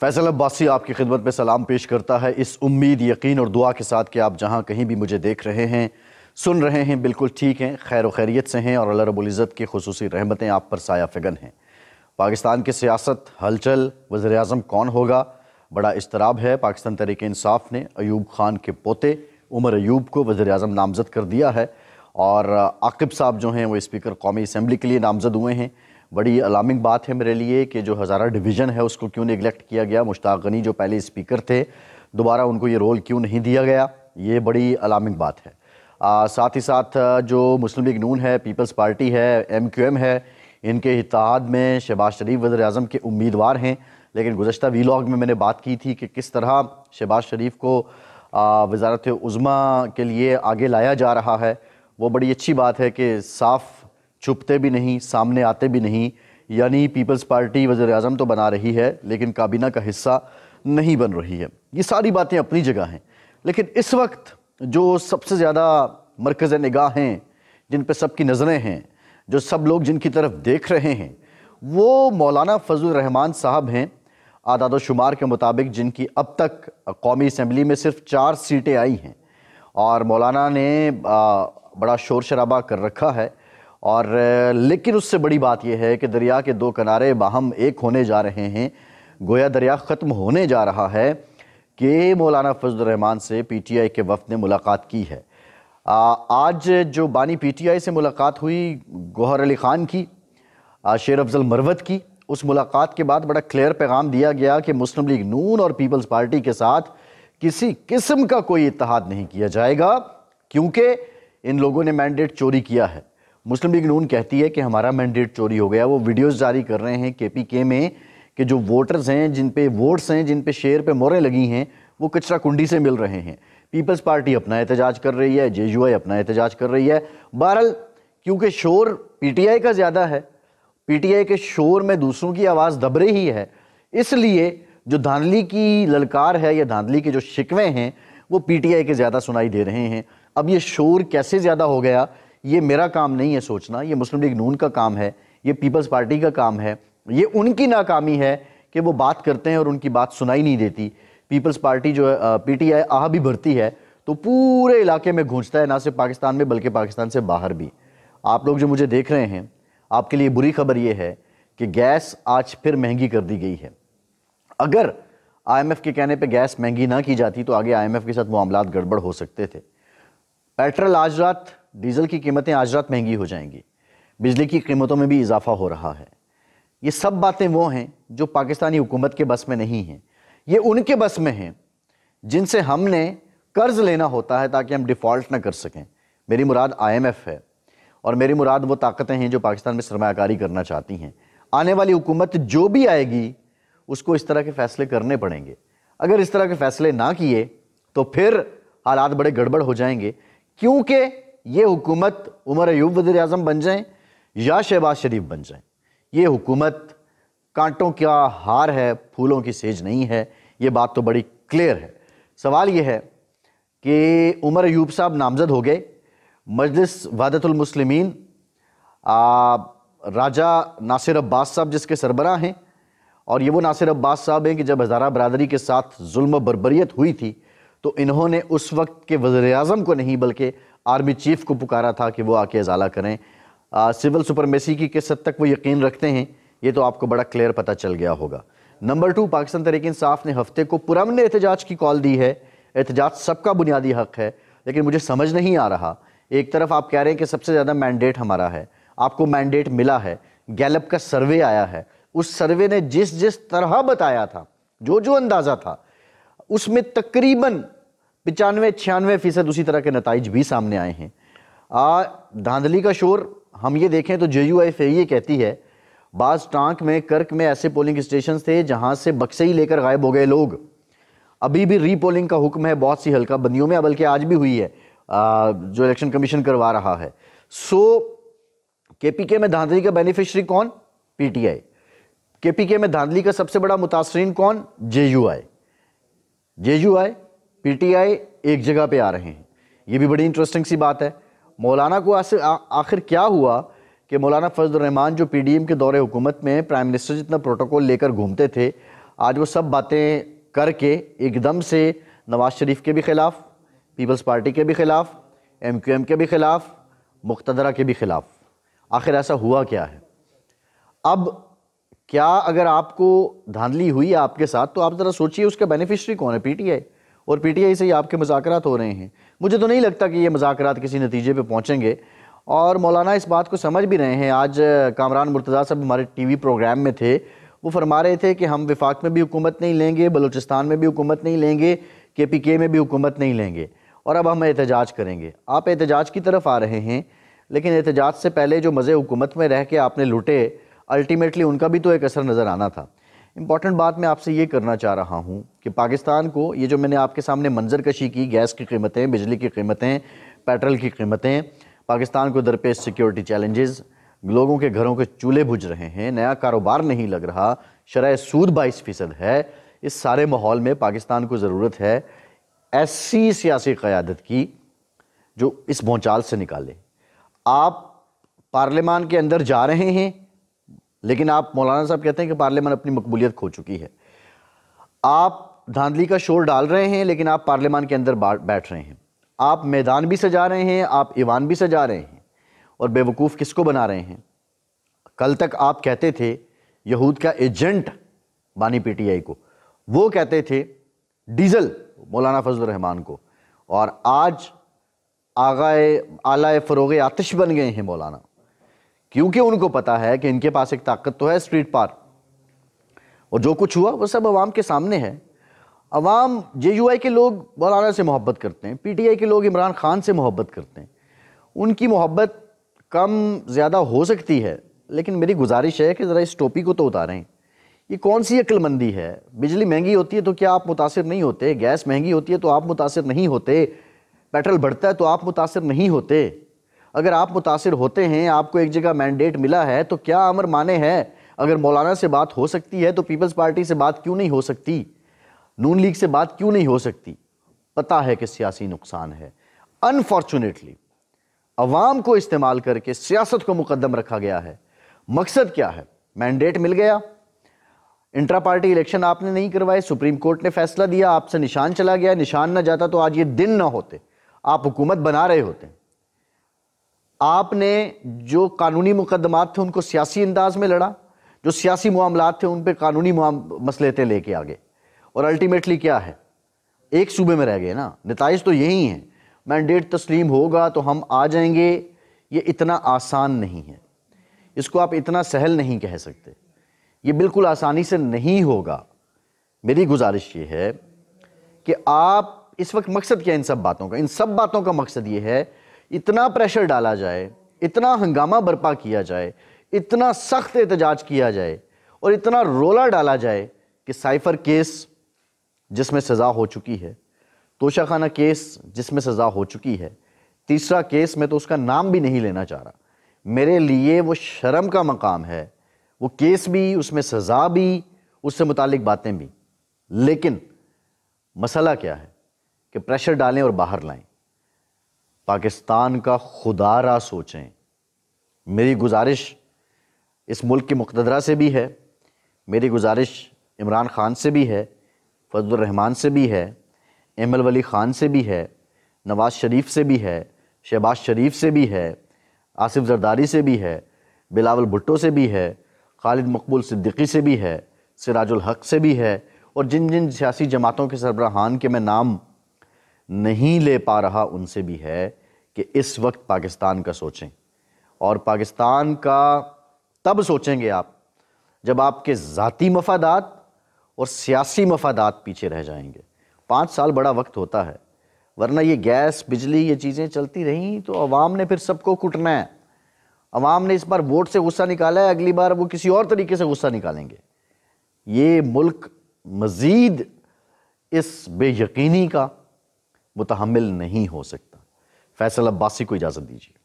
फैसल अब्बासी आपकी खिदमत में सलाम पेश करता है इस उम्मीद यकीन और दुआ के साथ कि आप जहाँ कहीं भी मुझे देख रहे हैं सुन रहे हैं बिल्कुल ठीक हैं खैर खैरियत से हैं और अल्लाह रबुल्ज़त की खसूस रहमतें आप पर साया फिगन हैं पाकिस्तान की सियासत हलचल वज़र अजम कौन होगा बड़ा इसतराब है पाकिस्तान तहरीक इंसाफ ने अयूब खान के पोते उमर अयूब को वज़र अजम नामज़द कर दिया है और आकिब साहब जो हैं वो स्पीकर कौमी असम्बली के लिए नामज़द हुए हैं बड़ी अलार्मिंग बात है मेरे लिए कि जो हज़ारा डिवीज़न है उसको क्यों निगलेक्ट किया गया मुश्ताक गनी जो पहले स्पीकर थे दोबारा उनको ये रोल क्यों नहीं दिया गया ये बड़ी अलार्मिंग बात है आ, साथ ही साथ जो मुस्लिम लीग नून है पीपल्स पार्टी है एम क्यू एम है इनके इतिहाद में शहबाज शरीफ वज़र अजम के उम्मीदवार हैं लेकिन गुजशत लॉग में मैंने बात की थी कि किस तरह शहबाज शरीफ को वजारत उज़मा के लिए आगे लाया जा रहा है वो बड़ी अच्छी बात है कि साफ़ छुपते भी नहीं सामने आते भी नहीं यानी पीपल्स पार्टी वज़र अजम तो बना रही है लेकिन काबीना का हिस्सा नहीं बन रही है ये सारी बातें अपनी जगह हैं लेकिन इस वक्त जो सबसे ज़्यादा मरकज़ निगाह हैं जिन पर सबकी नज़रें हैं जो सब लोग जिनकी तरफ देख रहे हैं वो मौलाना फजल रहमान साहब हैं आदाद शुमार के मुताबिक जिनकी अब तक कौमी असम्बली में सिर्फ चार सीटें आई हैं और मौलाना ने बड़ा शोर शराबा कर रखा है और लेकिन उससे बड़ी बात यह है कि दरिया के दो किनारे बाहम एक होने जा रहे हैं गोया दरिया ख़त्म होने जा रहा है कि मौलाना फजलरहमान से पी टी आई के वफद ने मुलाकात की है आज जो बानी पी टी आई से मुलाकात हुई गौहर अली ख़ान की शेर अफजल मरवत की उस मुलाकात के बाद बड़ा क्लियर पैगाम दिया गया कि मुस्लिम लीग नून और पीपल्स पार्टी के साथ किसी किस्म का कोई इतिहाद नहीं किया जाएगा क्योंकि इन लोगों ने मैंडेट चोरी किया है मुस्लिम लीग नून कहती है कि हमारा मैंडेट चोरी हो गया वो वीडियोस जारी कर रहे हैं केपीके में कि जो वोटर्स हैं जिन पे वोट्स हैं जिन पे शेर पे मोरें लगी हैं वो कचरा कुंडी से मिल रहे हैं पीपल्स पार्टी अपना एहतजाज कर रही है जे अपना एहतजाज कर रही है बहरहाल क्योंकि शोर आई का ज़्यादा है आई के शोर में दूसरों की आवाज़ दब रही है इसलिए जो धांधली की ललकार है या धांधली के जो शिकवे हैं वो पीटीआई के ज़्यादा सुनाई दे रहे हैं अब ये शोर कैसे ज़्यादा हो गया ये मेरा काम नहीं है सोचना ये मुस्लिम लीग नून का काम है ये पीपल्स पार्टी का काम है ये उनकी नाकामी है कि वो बात करते हैं और उनकी बात सुनाई नहीं देती पीपल्स पार्टी जो है पी टी आई आह भी भरती है तो पूरे इलाके में घूंजता है ना सिर्फ पाकिस्तान में बल्कि पाकिस्तान से बाहर भी आप लोग जो मुझे देख रहे हैं आपके लिए बुरी खबर ये है कि गैस आज फिर महंगी कर दी गई है अगर आईएमएफ के कहने पे गैस महंगी ना की जाती तो आगे आईएमएफ के साथ मामला गड़बड़ हो सकते थे पेट्रोल आज रात डीज़ल की कीमतें आज रात महंगी हो जाएंगी बिजली की कीमतों में भी इजाफा हो रहा है ये सब बातें वो हैं जो पाकिस्तानी हुकूमत के बस में नहीं हैं ये उनके बस में हैं जिनसे हमने कर्ज लेना होता है ताकि हम डिफ़ॉल्ट ना कर सकें मेरी मुराद आईएमएफ है और मेरी मुराद वो ताकतें हैं जो पाकिस्तान में सरमाकारी करना चाहती हैं आने वाली हुकूमत जो भी आएगी उसको इस तरह के फैसले करने पड़ेंगे अगर इस तरह के फैसले ना किए तो फिर हालात बड़े गड़बड़ हो जाएंगे क्योंकि ये हुकूमत उमर अयूब वज़ी अजम बन जाएँ या शहबाज शरीफ बन जाएँ ये हुकूमत कांटों का हार है फूलों की सेज नहीं है ये बात तो बड़ी क्लियर है सवाल ये है कि उमर अयूब साहब नामजद हो गए मजलिस वादतुलमसलिमिन राजा नासिर अब्बास साहब जिसके सरबरा हैं और ये वो नासिर अब्बास साहब हैं कि जब हज़ारा बरदरी के साथ जुल्म बरबरीत हुई थी तो इन्होंने उस वक्त के वज़र अजम को नहीं बल्कि आर्मी चीफ को पुकारा था कि वो आके अजाला करें आ, सिविल सुपरमेसी की किस हद तक वो यकीन रखते हैं ये तो आपको बड़ा क्लियर पता चल गया होगा नंबर टू पाकिस्तान तरीक इंसाफ ने हफ्ते को पुरम ने एहतजाज की कॉल दी है एहतजाज सबका बुनियादी हक है लेकिन मुझे समझ नहीं आ रहा एक तरफ आप कह रहे हैं कि सबसे ज़्यादा मैंडेट हमारा है आपको मैंडेट मिला है गैलप का सर्वे आया है उस सर्वे ने जिस जिस तरह बताया था जो जो अंदाज़ा था उसमें तकरीबन पचानवे छियानवे फ़ीसद उसी तरह के नतज भी सामने आए हैं आ, धांधली का शोर हम ये देखें तो जे यू एफ ए ये कहती है बास टांक में कर्क में ऐसे पोलिंग स्टेशन थे जहाँ से बक्से ही लेकर गायब हो गए लोग अभी भी रीपोलिंग का हुक्म है बहुत सी हल्का बंदियों में बल्कि आज भी हुई है आ, जो इलेक्शन कमीशन करवा रहा है सो के में धांधली का बेनिफिशरी कौन पीटीआई केपीके में धांधली का सबसे बड़ा मुतासरीन कौन J U I J U I PTI एक जगह पे आ रहे हैं ये भी बड़ी इंटरेस्टिंग सी बात है मौलाना को आखिर क्या हुआ कि मौलाना फजलरहमान जो पी के दौरे हुकूमत में प्राइम मिनिस्टर जितना प्रोटोकॉल लेकर घूमते थे आज वो सब बातें करके एकदम से नवाज शरीफ के भी ख़िलाफ़ पीपल्स पार्टी के भी ख़िलाफ़ एम के भी ख़िलाफ़ मुख्तरा के भी ख़िलाफ़ आखिर ऐसा हुआ क्या है अब क्या अगर आपको धांधली हुई है आपके साथ तो आप ज़रा सोचिए उसका बेनिफिशरी कौन है पीटीआई और पीटीआई से ही आपके मुजाकरात हो रहे हैं मुझे तो नहीं लगता कि ये मुजाकरात किसी नतीजे पे पहुंचेंगे और मौलाना इस बात को समझ भी रहे हैं आज कामरान मुर्तज़ा साहब हमारे टीवी प्रोग्राम में थे वो फरमा रहे थे कि हम विफाक में भी हुकूमत नहीं लेंगे बलूचिस्तान में भी हुकूमत नहीं लेंगे के पी के में भी हुकूमत नहीं लेंगे और अब हम एहतजाज करेंगे आप एहतजाज की तरफ आ रहे हैं लेकिन एहतजाज से पहले जो मज़े हुकूमत में रह के आपने लुटे अल्टीमेटली उनका भी तो एक असर नज़र आना था इम्पॉर्टेंट बात मैं आपसे ये करना चाह रहा हूँ कि पाकिस्तान को ये जो मैंने आपके सामने मंजर कशी की गैस की कीमतें बिजली की कीमतें पेट्रोल की कीमतें पाकिस्तान को दरपेश सिक्योरिटी चैलेंजेस लोगों के घरों के चूल्हे बुझ रहे हैं नया कारोबार नहीं लग रहा शराय सूद बाईस फ़ीसद है इस सारे माहौल में पाकिस्तान को ज़रूरत है ऐसी सियासी क़्यादत की जो इस भौचाल से निकाले आप पार्लियामान के अंदर जा रहे हैं लेकिन आप मौलाना साहब कहते हैं कि पार्लियामान अपनी मकबूलियत खो चुकी है आप धांधली का शोर डाल रहे हैं लेकिन आप पार्लियामान के अंदर बैठ रहे हैं आप मैदान भी सजा रहे हैं आप ईवान भी सजा रहे हैं और बेवकूफ़ किसको बना रहे हैं कल तक आप कहते थे यहूद का एजेंट बानी पीटीआई को वो कहते थे डीजल मौलाना फजल रहमान को और आज आगा आला फ़रोग आतिश बन गए हैं मौलाना क्योंकि उनको पता है कि इनके पास एक ताकत तो है स्ट्रीट पार और जो कुछ हुआ वो सब आवाम के सामने है अवाम जे यू आई के लोग मौलाना से मोहब्बत करते हैं पी टी आई के लोग इमरान खान से मोहब्बत करते हैं उनकी मोहब्बत कम ज़्यादा हो सकती है लेकिन मेरी गुजारिश है कि ज़रा इस टोपी को तो उतारें ये कौन सी अक्लमंदी है बिजली महंगी होती है तो क्या आप मुतासर नहीं होते गैस महंगी होती है तो आप मुतासर नहीं होते पेट्रोल बढ़ता है तो आप मुतासर नहीं होते अगर आप मुतासर होते हैं आपको एक जगह मैंडेट मिला है तो क्या अमर माने हैं अगर मौलाना से बात हो सकती है तो पीपल्स पार्टी से बात क्यों नहीं हो सकती नून लीग से बात क्यों नहीं हो सकती पता है कि सियासी नुकसान है अनफॉर्चुनेटली अवाम को इस्तेमाल करके सियासत को मुकदम रखा गया है मकसद क्या है मैंडेट मिल गया इंट्रा पार्टी इलेक्शन आपने नहीं करवाए सुप्रीम कोर्ट ने फैसला दिया आपसे निशान चला गया निशान ना जाता तो आज ये दिन ना होते आप हुकूमत बना रहे होते आपने जो कानूनी मुकदमात थे उनको सियासी अंदाज में लड़ा जो सियासी मामला थे उन पर कानूनी मसले थे लेके आगे और अल्टीमेटली क्या है एक सूबे में रह गए ना नतज तो यही हैं मैंडेट तस्लीम होगा तो हम आ जाएंगे ये इतना आसान नहीं है इसको आप इतना सहल नहीं कह सकते ये बिल्कुल आसानी से नहीं होगा मेरी गुजारिश ये है कि आप इस वक्त मकसद क्या है इन सब बातों का इन सब बातों का मकसद ये है इतना प्रेशर डाला जाए इतना हंगामा बर्पा किया जाए इतना सख्त एहतजाज किया जाए और इतना रोला डाला जाए कि साइफर केस जिसमें सज़ा हो चुकी है तोशाखाना केस जिसमें सज़ा हो चुकी है तीसरा केस मैं तो उसका नाम भी नहीं लेना चाह रहा मेरे लिए वो शर्म का मकाम है वो केस भी उसमें सज़ा भी उससे मुतालिक बातें भी लेकिन मसला क्या है कि प्रेशर डालें और बाहर लाएं पाकिस्तान का खुदारा सोचें मेरी गुजारिश इस मुल्क की मुकदरा से भी है मेरी गुजारिश इमरान ख़ान से भी है रहमान से भी है एमल वली ख़ान से भी है नवाज़ शरीफ से भी है शहबाज शरीफ से भी है आसिफ जरदारी से भी है बिलावल भुट्टो से भी है खालिद मकबूल सिद्दीकी से भी है सिराजुल हक से भी है और जिन जिन सियासी जमातों के सरबराहान के मैं नाम नहीं ले पा रहा उनसे भी है कि इस वक्त पाकिस्तान का सोचें और पाकिस्तान का तब सोचेंगे आप जब आपके ज़ाती मफादात और सियासी मफादात पीछे रह जाएंगे पाँच साल बड़ा वक्त होता है वरना ये गैस बिजली ये चीज़ें चलती रहीं तो आवाम ने फिर सबको कुटना है आवाम ने इस बार वोट से गुस्सा निकाला है अगली बार वो किसी और तरीके से गुस्सा निकालेंगे ये मुल्क मज़ीद इस बेयकीनी का मुतहमल नहीं हो सकता फैसल अब्बासी को इजाज़त दीजिए